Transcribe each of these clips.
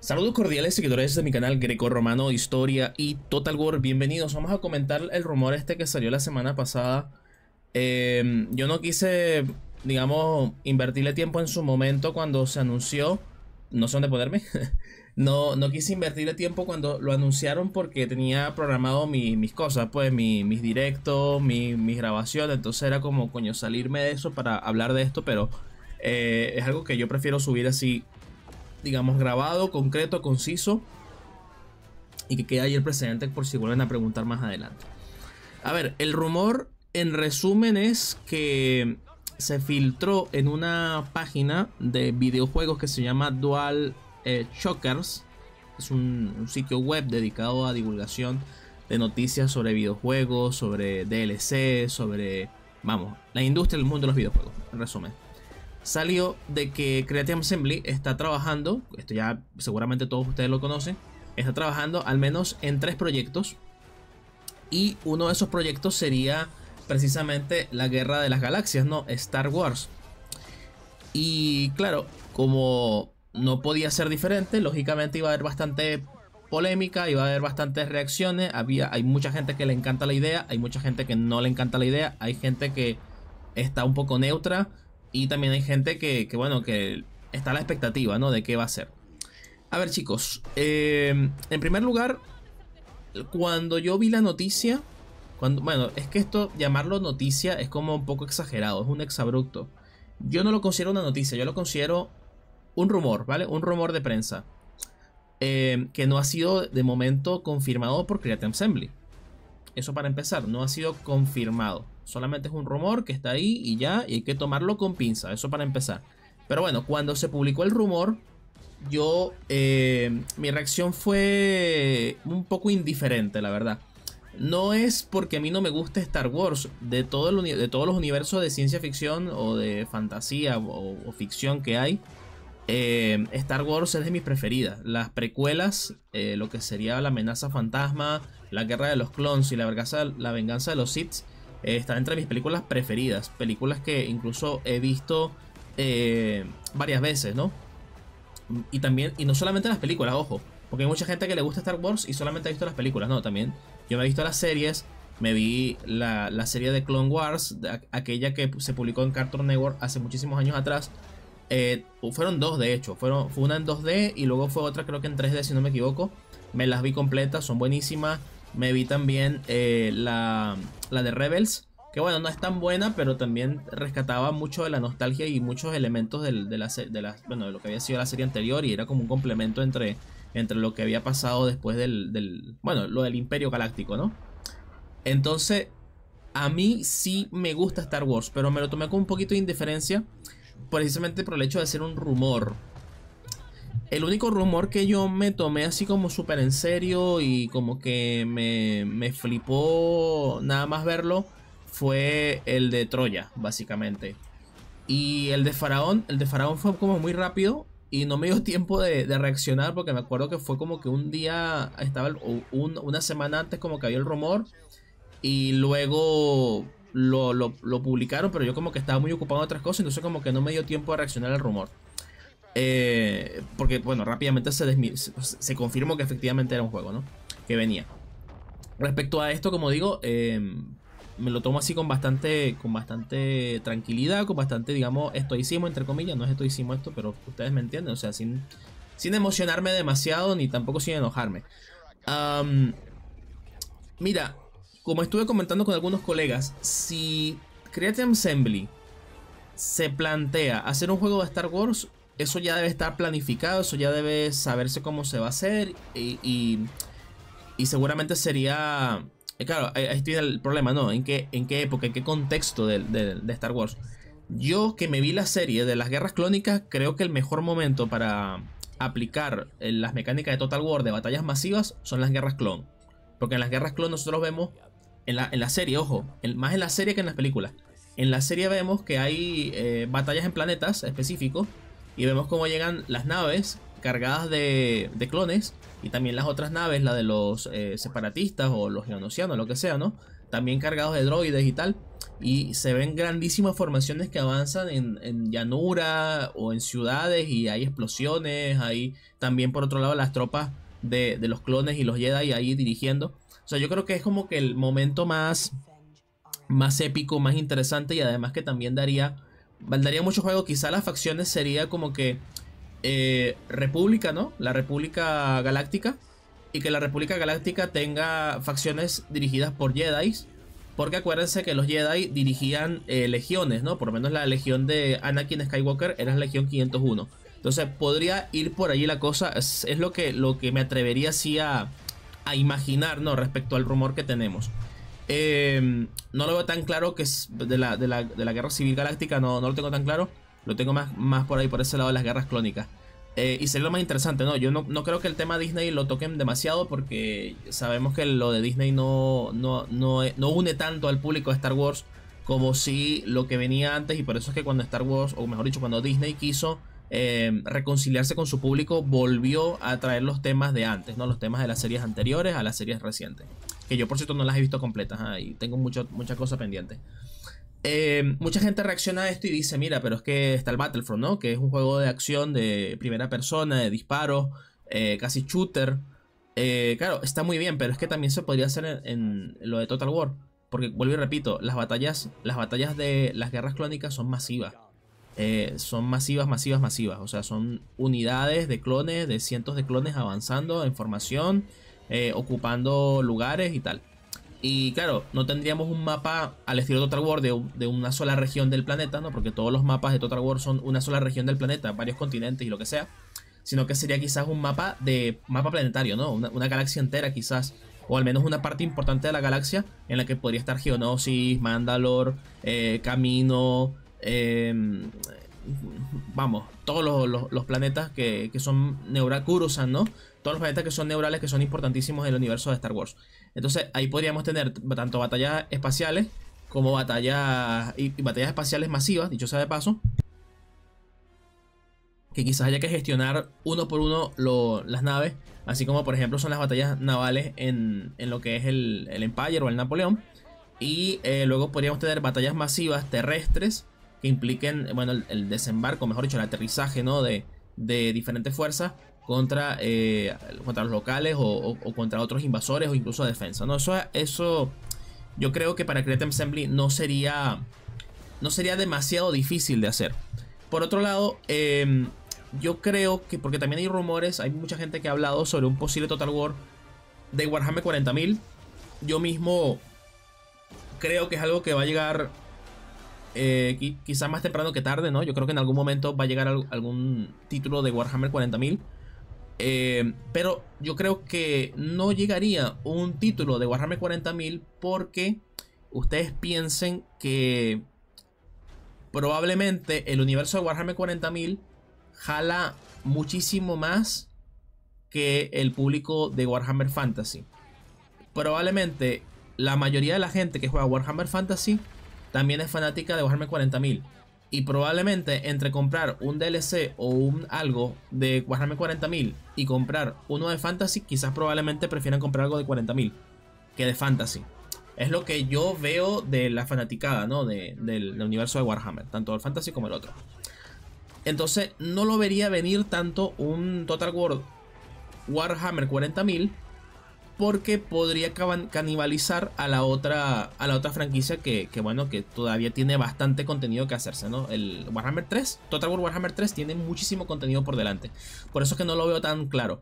Saludos cordiales seguidores de mi canal Greco Romano Historia y Total War, bienvenidos. Vamos a comentar el rumor este que salió la semana pasada. Eh, yo no quise, digamos, invertirle tiempo en su momento cuando se anunció. No son de ponerme no, no quise invertirle tiempo cuando lo anunciaron porque tenía programado mis cosas, pues mis directos, mis grabaciones. Entonces era como, coño, salirme de eso para hablar de esto, pero eh, es algo que yo prefiero subir así digamos, grabado, concreto, conciso y que quede ahí el precedente por si vuelven a preguntar más adelante. A ver, el rumor en resumen es que se filtró en una página de videojuegos que se llama Dual eh, Chokers Es un, un, sitio web dedicado a divulgación de noticias sobre videojuegos, sobre DLC, sobre, vamos, la industria del mundo de los videojuegos, en resumen salió de que Creative Assembly está trabajando, esto ya seguramente todos ustedes lo conocen, está trabajando al menos en tres proyectos y uno de esos proyectos sería precisamente la Guerra de las Galaxias, ¿no? Star Wars. Y claro, como no podía ser diferente, lógicamente iba a haber bastante polémica, iba a haber bastantes reacciones, había, hay mucha gente que le encanta la idea, hay mucha gente que no le encanta la idea, hay gente que está un poco neutra, y también hay gente que, bueno, que está a la expectativa, ¿no? De qué va a ser. A ver, chicos. Eh, en primer lugar, cuando yo vi la noticia. Cuando, bueno, es que esto, llamarlo noticia, es como un poco exagerado, es un exabrupto. Yo no lo considero una noticia, yo lo considero un rumor, ¿vale? Un rumor de prensa. Eh, que no ha sido de momento confirmado por Creative Assembly. Eso para empezar, no ha sido confirmado. Solamente es un rumor que está ahí y ya, y hay que tomarlo con pinza, eso para empezar. Pero bueno, cuando se publicó el rumor, yo, eh, mi reacción fue un poco indiferente, la verdad. No es porque a mí no me guste Star Wars, de, todo de todos los universos de ciencia ficción o de fantasía o, ficción que hay. Eh, Star Wars es de mis preferidas. Las precuelas, eh, lo que sería la amenaza fantasma, la guerra de los clones y la venganza, la venganza de los Sith, está entre mis películas preferidas, películas que incluso he visto eh, varias veces, ¿no? Y también, y no solamente las películas, ojo, porque hay mucha gente que le gusta Star Wars y solamente ha visto las películas, no, también yo me he visto las series, me vi la, serie de Clone Wars, aquella que se publicó en Cartoon Network hace muchísimos años atrás. Eh, fueron dos, de hecho. Fueron, fue una en 2D y luego fue otra, creo que en 3D, si no me equivoco. Me las vi completas, son buenísimas. Me vi también eh, la, de Rebels, que bueno, no es tan buena, pero también rescataba mucho de la nostalgia y muchos elementos de, la, de, de lo que había sido la serie anterior y era como un complemento entre, entre lo que había pasado después del, del, bueno, lo del Imperio Galáctico, ¿no? Entonces, a mí sí me gusta Star Wars, pero me lo tomé con un poquito de indiferencia, precisamente por el hecho de ser un rumor, el único rumor que yo me tomé así como súper en serio y como que me, flipó nada más verlo fue el de Troya, básicamente. Y el de Faraón, el de Faraón fue como muy rápido y no me dio tiempo de, reaccionar porque me acuerdo que fue como que un día, estaba una semana antes como que había el rumor y luego lo, lo publicaron, pero yo como que estaba muy ocupado en otras cosas, entonces como que no me dio tiempo de reaccionar al rumor. Eh, porque, bueno, rápidamente se, se, confirmó que efectivamente era un juego, ¿no? Que venía. Respecto a esto, como digo, em, me lo tomo así con bastante, con bastante tranquilidad, con bastante, digamos, estoicismo, entre comillas. No es estoicismo esto, pero ustedes me entienden. O sea, sin, sin emocionarme demasiado, ni tampoco sin enojarme. mira, como estuve comentando con algunos colegas, si Creative Assembly se plantea hacer un juego de Star Wars, eso ya debe estar planificado, eso ya debe saberse cómo se va a hacer y, seguramente sería... Eh, claro, ahí está el problema, ¿no? ¿En qué, en qué época, en qué contexto de, Star Wars? Yo que me vi la serie de las guerras clónicas, creo que el mejor momento para aplicar eh, las mecánicas de Total War de batallas masivas son las guerras clon. Porque en las guerras clon nosotros vemos, en la, serie, ojo, más en la serie que en las películas. En la serie vemos que hay eh, batallas en planetas específicos y vemos cómo llegan las naves cargadas de, clones y también las otras naves, la de los eh, separatistas o los geonosianos, lo que sea, ¿no? También cargados de droides y tal. Y se ven grandísimas formaciones que avanzan en, llanura o en ciudades y hay explosiones. ahí. también por otro lado las tropas de, los clones y los Jedi ahí dirigiendo. O sea, yo creo que es como que el momento más, más épico, más interesante y además que también daría valdría mucho juego. Quizá las facciones sería como que eh, República, ¿no? La República Galáctica. Y que la República Galáctica tenga facciones dirigidas por Jedi. Porque acuérdense que los Jedi dirigían eh, legiones, ¿no? Por lo menos la legión de Anakin Skywalker era la legión 501. Entonces podría ir por allí la cosa. Es, lo, que, lo que me atrevería así a, a imaginar, ¿no? Respecto al rumor que tenemos. Em, no lo veo tan claro que es de la, guerra civil galáctica, no, no, lo tengo tan claro. Lo tengo más, más por ahí, por ese lado de las guerras clónicas. Eh, y sería lo más interesante, ¿no? Yo no, no, creo que el tema Disney lo toquen demasiado porque sabemos que lo de Disney no, no, une tanto al público de Star Wars como si lo que venía antes. Y por eso es que cuando Star Wars, o mejor dicho, cuando Disney quiso em, reconciliarse con su público, volvió a traer los temas de antes, ¿no? Los temas de las series anteriores a las series recientes que yo por cierto no las he visto completas ah, y tengo muchas cosas pendientes. Eh, mucha gente reacciona a esto y dice, mira, pero es que está el Battlefront, ¿no? Que es un juego de acción de primera persona, de disparos, eh, casi shooter. Eh, claro, está muy bien, pero es que también se podría hacer en, lo de Total War. Porque vuelvo y repito, las batallas, las batallas de las guerras clónicas son masivas. son masivas, masivas, masivas. O sea, son unidades de clones, de cientos de clones avanzando en formación. Eh, ocupando lugares y tal. Y claro, no tendríamos un mapa al estilo Total War de, una sola región del planeta, ¿no? Porque todos los mapas de Total War son una sola región del planeta, varios continentes y lo que sea. Sino que sería quizás un mapa de mapa planetario, ¿no? Una, galaxia entera quizás. O al menos una parte importante de la galaxia en la que podría estar Geonosis, Mandalor, eh, Camino, eh, vamos, todos los, planetas que, son Neura ¿no? todos los planetas que son neurales que son importantísimos en el universo de Star Wars. Entonces ahí podríamos tener tanto batallas espaciales como batallas y, batallas espaciales masivas, dicho sea de paso, que quizás haya que gestionar uno por uno las naves, así como por ejemplo son las batallas navales en, lo que es el, Empire o el Napoleón. Y eh, luego podríamos tener batallas masivas terrestres que impliquen, bueno, el, desembarco, mejor dicho, el aterrizaje, ¿no? De, de diferentes fuerzas contra, eh, contra los locales o, contra otros invasores o incluso defensa. ¿no? Eso, eso yo creo que para Creative Assembly no sería, no sería demasiado difícil de hacer. Por otro lado, em, yo creo que, porque también hay rumores, hay mucha gente que ha hablado sobre un posible Total War de Warhammer 40.000. Yo mismo creo que es algo que va a llegar eh, quizás más temprano que tarde, ¿no? Yo creo que en algún momento va a llegar algún título de Warhammer 40.000. Eh, pero yo creo que no llegaría un título de Warhammer 40.000 porque ustedes piensen que probablemente el universo de Warhammer 40.000 jala muchísimo más que el público de Warhammer Fantasy. Probablemente la mayoría de la gente que juega Warhammer Fantasy también es fanática de Warhammer 40.000. Y probablemente entre comprar un DLC o un algo de Warhammer 40.000 y comprar uno de Fantasy, quizás probablemente prefieran comprar algo de 40.000 que de Fantasy. Es lo que yo veo de la fanaticada, ¿no? del, universo de Warhammer, tanto el Fantasy como el otro. Entonces no lo vería venir tanto un Total War Warhammer 40.000 porque podría canibalizar a la otra, a la otra franquicia que, bueno, que todavía tiene bastante contenido que hacerse, ¿no? El Warhammer 3, Total War Warhammer 3 tiene muchísimo contenido por delante. Por eso es que no lo veo tan claro.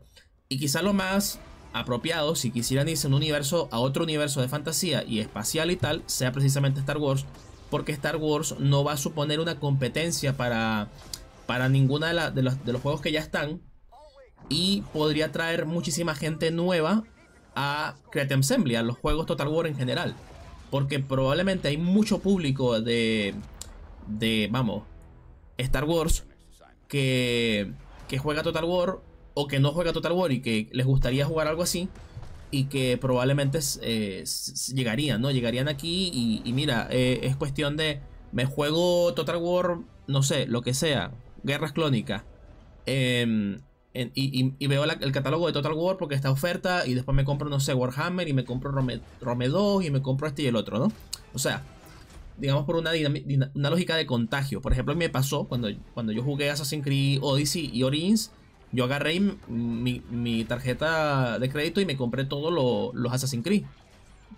Y quizá lo más apropiado, si quisieran irse un universo a otro universo de fantasía y espacial y tal, sea precisamente Star Wars, porque Star Wars no va a suponer una competencia para, para ninguna de, los, de los juegos que ya están. Y podría traer muchísima gente nueva a Create Assembly, a los juegos Total War en general. Porque probablemente hay mucho público de, de vamos, Star Wars que, que juega Total War o que no juega Total War y que les gustaría jugar algo así y que probablemente eh, llegarían, ¿no? Llegarían aquí y, mira, eh, es cuestión de, me juego Total War, no sé, lo que sea, guerras clónicas. Eh, y, veo el catálogo de Total War porque está oferta y después me compro, no sé, Warhammer y me compro Rome, 2 y me compro este y el otro, ¿no? O sea, digamos por una, una lógica de contagio. Por ejemplo, me pasó cuando, cuando yo jugué Assassin's Creed Odyssey y Origins, yo agarré mi, tarjeta de crédito y me compré todos los Assassin's Creed.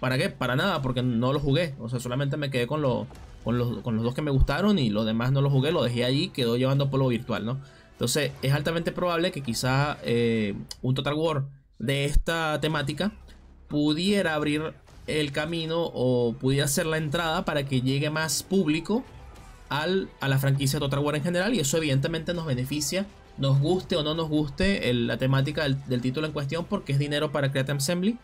¿Para qué? Para nada, porque no los jugué. O sea, solamente me quedé con, los, con los dos que me gustaron y los demás no los jugué, lo dejé allí, quedó llevando por lo virtual, ¿no? Entonces es altamente probable que quizá eh, un Total War de esta temática pudiera abrir el camino o pudiera ser la entrada para que llegue más público al, a la franquicia Total War en general y eso evidentemente nos beneficia, nos guste o no nos guste la temática del, título en cuestión porque es dinero para Creative Assembly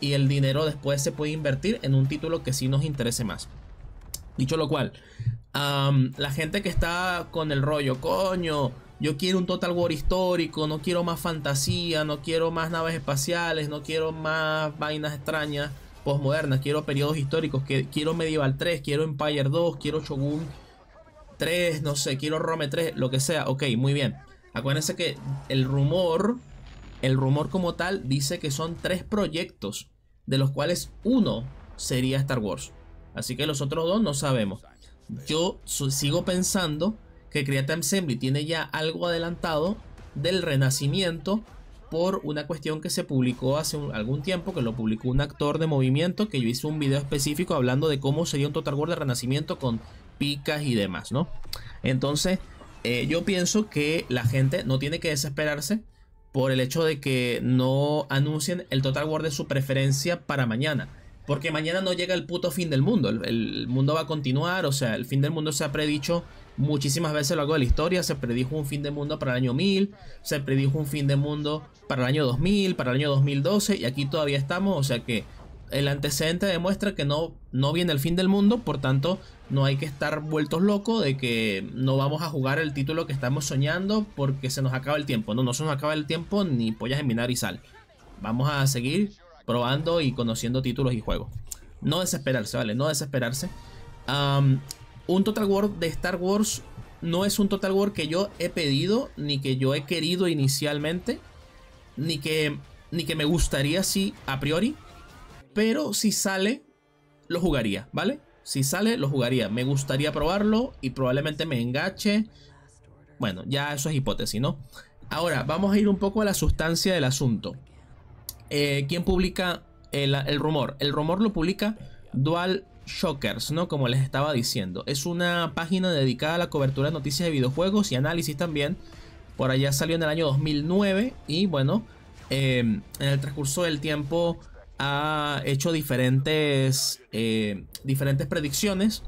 y el dinero después se puede invertir en un título que sí nos interese más. Dicho lo cual, la gente que está con el rollo, coño, yo quiero un Total War histórico, no quiero más fantasía, no quiero más naves espaciales, no quiero más vainas extrañas postmodernas, quiero periodos históricos, quiero Medieval 3, quiero Empire 2, quiero Shogun 3, no sé, quiero Rome 3, lo que sea. Ok, muy bien. Acuérdense que el rumor, el rumor como tal, dice que son tres proyectos, de los cuales uno sería Star Wars. Así que los otros dos no sabemos. Yo sigo pensando que Creative Assembly tiene ya algo adelantado del renacimiento por una cuestión que se publicó hace algún tiempo, que lo publicó un actor de movimiento, que yo hice un video específico hablando de cómo sería un Total War de renacimiento con picas y demás, ¿no? Entonces, eh, yo pienso que la gente no tiene que desesperarse por el hecho de que no anuncien el Total War de su preferencia para mañana porque mañana no llega el puto fin del mundo. El, mundo va a continuar. O sea, el fin del mundo se ha predicho muchísimas veces a lo largo de la historia. Se predijo un fin del mundo para el año 1000. Se predijo un fin del mundo para el año 2000, para el año 2012. Y aquí todavía estamos. O sea que el antecedente demuestra que no, no viene el fin del mundo. Por tanto, no hay que estar vueltos locos de que no vamos a jugar el título que estamos soñando porque se nos acaba el tiempo. No, no se nos acaba el tiempo ni pollas en minar y sal. Vamos a seguir probando y conociendo títulos y juegos. No desesperarse, ¿vale? No desesperarse. un Total War de Star Wars no es un Total War que yo he pedido, ni que yo he querido inicialmente, ni que, ni que me gustaría sí, a priori, pero si sale, lo jugaría, ¿vale? Si sale, lo jugaría. Me gustaría probarlo y probablemente me engache. Bueno, ya eso es hipótesis, ¿no? Ahora, vamos a ir un poco a la sustancia del asunto. Eh, ¿quién publica el, rumor? El rumor lo publica Dual Shockers, ¿no? Como les estaba diciendo. Es una página dedicada a la cobertura de noticias de videojuegos y análisis también. Por allá salió en el año 2009 y bueno, eh, en el transcurso del tiempo ha hecho diferentes, eh, diferentes predicciones.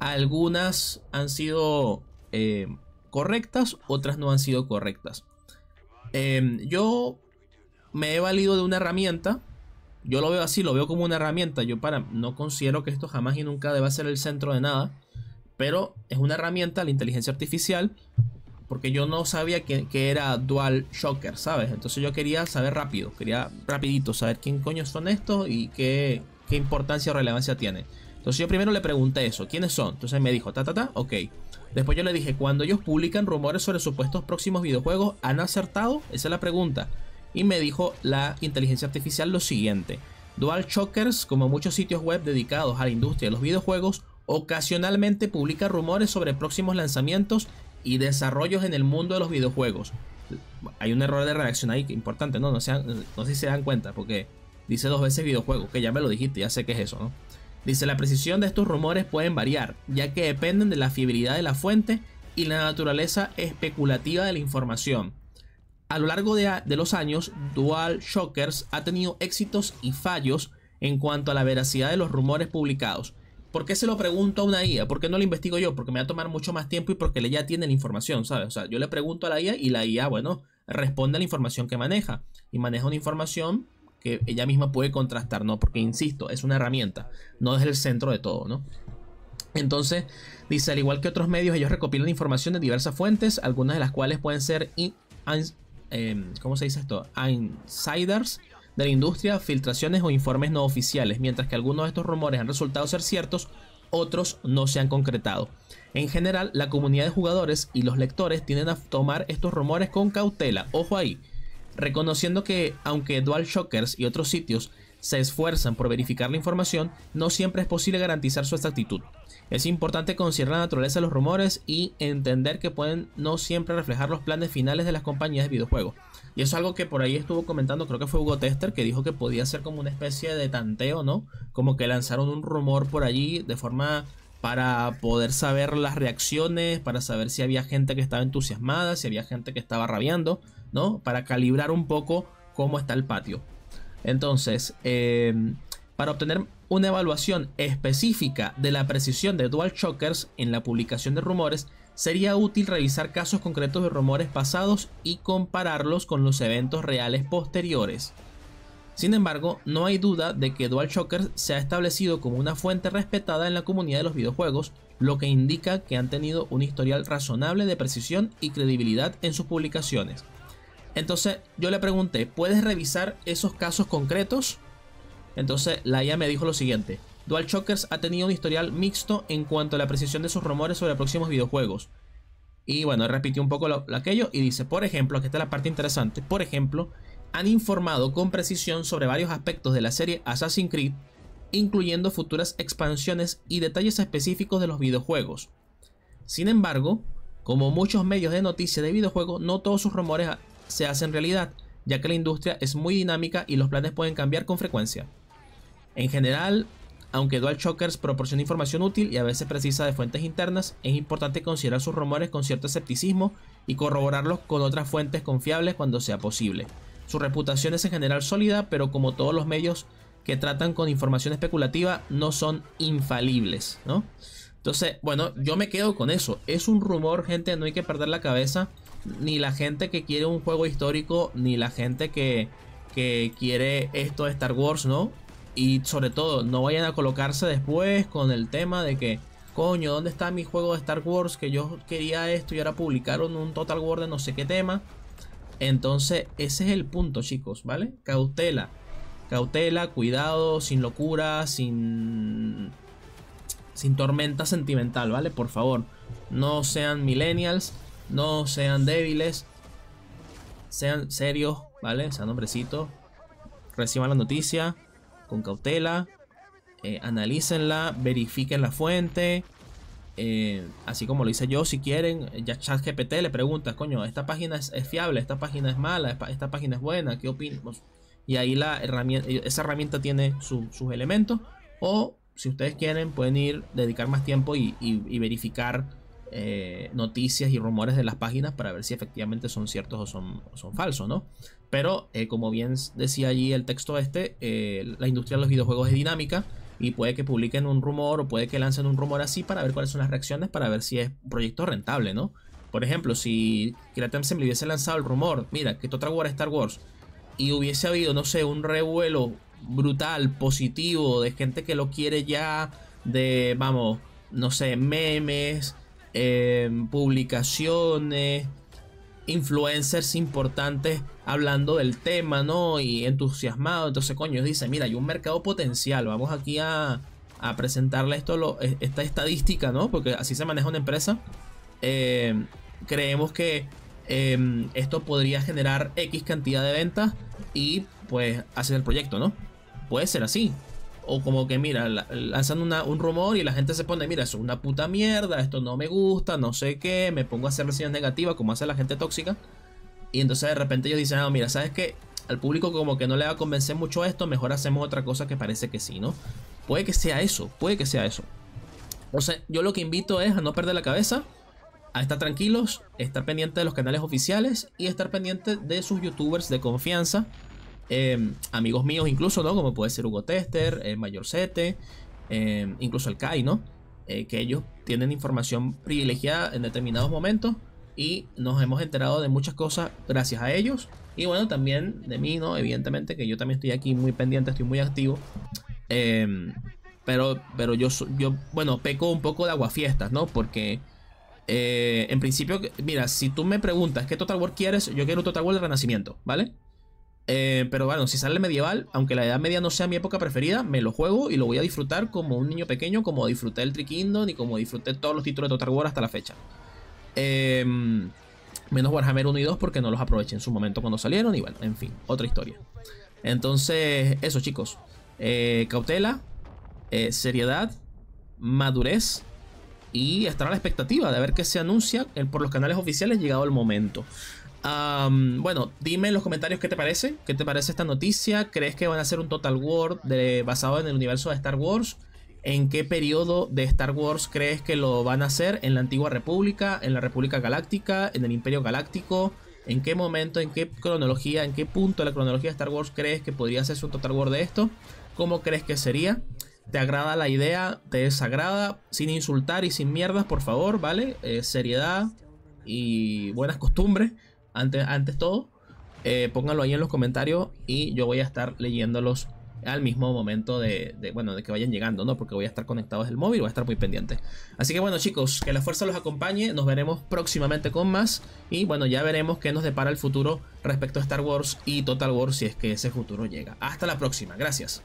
Algunas han sido correctas, otras no han sido correctas. yo me he valido de una herramienta. Yo lo veo así, lo veo como una herramienta. Yo para no considero que esto jamás y nunca deba ser el centro de nada, pero es una herramienta la inteligencia artificial porque yo no sabía que, era Dual Shocker, ¿sabes? Entonces yo quería saber rápido, quería rapidito saber quién coño son estos y qué, qué importancia o relevancia tiene. Entonces yo primero le pregunté eso, ¿quiénes son? Entonces me dijo, ta, ta, ta, ok. Después yo le dije, cuando ellos publican rumores sobre supuestos próximos videojuegos, ¿han acertado? Esa es la pregunta y me dijo la inteligencia artificial lo siguiente. Dual Chokers, como muchos sitios web dedicados a la industria de los videojuegos, ocasionalmente publica rumores sobre próximos lanzamientos y desarrollos en el mundo de los videojuegos. Hay un error de redacción ahí que importante, ¿no? No, sé si se dan cuenta, porque dice dos veces videojuegos, que ya me lo dijiste, ya sé que es eso, ¿no? Dice, la precisión de estos rumores pueden variar, ya que dependen de la fiabilidad de la fuente y la naturaleza especulativa de la información. A lo largo de, los años, Dual Shockers ha tenido éxitos y fallos en cuanto a la veracidad de los rumores publicados. ¿Por qué se lo pregunto a una IA? ¿Por qué no lo investigo yo? Porque me va a tomar mucho más tiempo y porque ella tiene la información, ¿sabes? O sea, yo le pregunto a la IA y la IA, bueno, responde a la información que maneja. Y maneja una información que ella misma puede contrastar, ¿no? Porque, insisto, es una herramienta, no es el centro de todo, ¿no? Entonces, dice, al igual que otros medios, ellos recopilan información de diversas fuentes, algunas de las cuales pueden ser Em, ¿cómo se dice esto? insiders de la industria, filtraciones o informes no oficiales, mientras que algunos de estos rumores han resultado ser ciertos, otros no se han concretado. En general, la comunidad de jugadores y los lectores tienden a tomar estos rumores con cautela, ojo ahí, reconociendo que aunque Dual Shockers y otros sitios se esfuerzan por verificar la información, no siempre es posible garantizar su exactitud. Es importante considerar la naturaleza de los rumores y entender que pueden no siempre reflejar los planes finales de las compañías de videojuegos. Y eso es algo que por ahí estuvo comentando, creo que fue Hugo Tester, que dijo que podía ser como una especie de tanteo, ¿no? Como que lanzaron un rumor por allí de forma para poder saber las reacciones, para saber si había gente que estaba entusiasmada, si había gente que estaba rabiando, ¿no? Para calibrar un poco cómo está el patio. Entonces, eh, para obtener una evaluación específica de la precisión de dual shockers en la publicación de rumores, sería útil revisar casos concretos de rumores pasados y compararlos con los eventos reales posteriores. Sin embargo, no hay duda de que Dual Chokers se ha establecido como una fuente respetada en la comunidad de los videojuegos, lo que indica que han tenido un historial razonable de precisión y credibilidad en sus publicaciones. Entonces yo le pregunté, ¿puedes revisar esos casos concretos? Entonces la IA me dijo lo siguiente. Dual Chokers ha tenido un historial mixto en cuanto a la precisión de sus rumores sobre próximos videojuegos. Y bueno, repitió un poco lo, aquello y dice, por ejemplo, aquí está la parte interesante, por ejemplo, han informado con precisión sobre varios aspectos de la serie Assassin's Creed, incluyendo futuras expansiones y detalles específicos de los videojuegos. Sin embargo, como muchos medios de noticias de videojuegos, no todos sus rumores se hacen realidad, ya que la industria es muy dinámica y los planes pueden cambiar con frecuencia. En general, aunque Dual Shockers proporciona información útil y a veces precisa de fuentes internas, es importante considerar sus rumores con cierto escepticismo y corroborarlos con otras fuentes confiables cuando sea posible. Su reputación es en general sólida, pero como todos los medios que tratan con información especulativa, no son infalibles, ¿no? Entonces, bueno, yo me quedo con eso. Es un rumor, gente, no hay que perder la cabeza ni la gente que quiere un juego histórico, ni la gente que, que quiere esto de Star Wars, ¿no? Y sobre todo, no vayan a colocarse después con el tema de que, coño, ¿dónde está mi juego de Star Wars? Que yo quería esto y ahora publicaron un Total War de no sé qué tema. Entonces, ese es el punto, chicos, ¿vale? Cautela. Cautela, cuidado, sin locura, sin. Sin tormenta sentimental, ¿vale? Por favor, no sean millennials no sean débiles. Sean serios, ¿vale? Sean hombrecitos. Reciban la noticia con cautela. Eh, analícenla, verifiquen la fuente. Eh, así como lo hice yo, si quieren, ya ChatGPT le pregunta, coño, esta página es, fiable, esta página es mala, esta página es buena, ¿qué opinas? Y ahí la herramienta, eh, esa herramienta tiene sus elementos. O si ustedes quieren, pueden ir, dedicar más tiempo y verificar eh, noticias y rumores de las páginas para ver si efectivamente son ciertos o son, son falsos, ¿no? Pero eh, como bien decía allí el texto este, eh, la industria de los videojuegos es dinámica y puede que publiquen un rumor o puede que lancen un rumor así para ver cuáles son las reacciones, para ver si es un proyecto rentable, ¿no? Por ejemplo, si Creative me hubiese lanzado el rumor, mira, que Total War Star Wars, y hubiese habido, no sé, un revuelo brutal, positivo, de gente que lo quiere ya, de, vamos, no sé, memes, Em, publicaciones, influencers importantes hablando del tema, ¿no? Y entusiasmado. Entonces, coño, dice, mira, hay un mercado potencial. Vamos aquí a, presentarle esto, e, esta estadística, ¿no? Porque así se maneja una empresa. Em, creemos que em, esto podría generar X cantidad de ventas y pues hacer el proyecto, ¿no? Puede ser así o como que mira, lanzan un rumor y la gente se pone, mira, eso es una puta mierda, esto no me gusta, no sé qué, me pongo a hacer reseñas negativas como hace la gente tóxica. Y entonces de repente ellos dicen, ah, mira, ¿sabes qué? Al público como que no le va a convencer mucho esto, mejor hacemos otra cosa que parece que sí, ¿no? Puede que sea eso, puede que sea eso. O sea, yo lo que invito es a no perder la cabeza, a estar tranquilos, estar pendiente de los canales oficiales y estar pendiente de sus youtubers de confianza Em, amigos míos incluso, ¿no? Como puede ser Hugo Tester, eh, Mayor Mayorcete, em, incluso el Kai ¿no? Eh, que ellos tienen información privilegiada en determinados momentos y nos hemos enterado de muchas cosas gracias a ellos. Y bueno, también de mí, ¿no? Evidentemente que yo también estoy aquí muy pendiente, estoy muy activo. Em, pero, pero yo, yo, bueno, peco un poco de aguafiestas, ¿no? Porque... Eh, en principio, mira, si tú me preguntas qué Total War quieres, yo quiero un Total War de Renacimiento, ¿vale? Eh, pero bueno, si sale medieval, aunque la Edad Media no sea mi época preferida, me lo juego y lo voy a disfrutar como un niño pequeño, como disfruté el Trikingdom y como disfruté todos los títulos de Total War hasta la fecha. Em, menos Warhammer 1 y 2 porque no los aproveché en su momento cuando salieron y bueno, en fin, otra historia. Entonces, eso chicos. Eh, cautela, eh, seriedad, madurez y estar a la expectativa de ver qué se anuncia por los canales oficiales llegado el momento bueno, dime en los comentarios qué te parece, qué te parece esta noticia, crees que van a ser un Total War basado en el universo de Star Wars, en qué periodo de Star Wars crees que lo van a hacer, en la antigua República, en la República Galáctica, en el Imperio Galáctico, en qué momento, en qué cronología, en qué punto de la cronología de Star Wars crees que podría hacerse un Total War de esto, cómo crees que sería. ¿Te agrada la idea? ¿Te desagrada? Sin insultar y sin mierdas, por favor, ¿vale? Eh, seriedad y buenas costumbres antes, antes todo, eh, pónganlo ahí en los comentarios y yo voy a estar leyéndolos al mismo momento de, bueno, de que vayan llegando, ¿no? Porque voy a estar conectado desde el móvil, voy a estar muy pendiente. Así que bueno, chicos, que la fuerza los acompañe, nos veremos próximamente con más y bueno, ya veremos qué nos depara el futuro respecto a Star Wars y Total War si es que ese futuro llega. Hasta la próxima, gracias.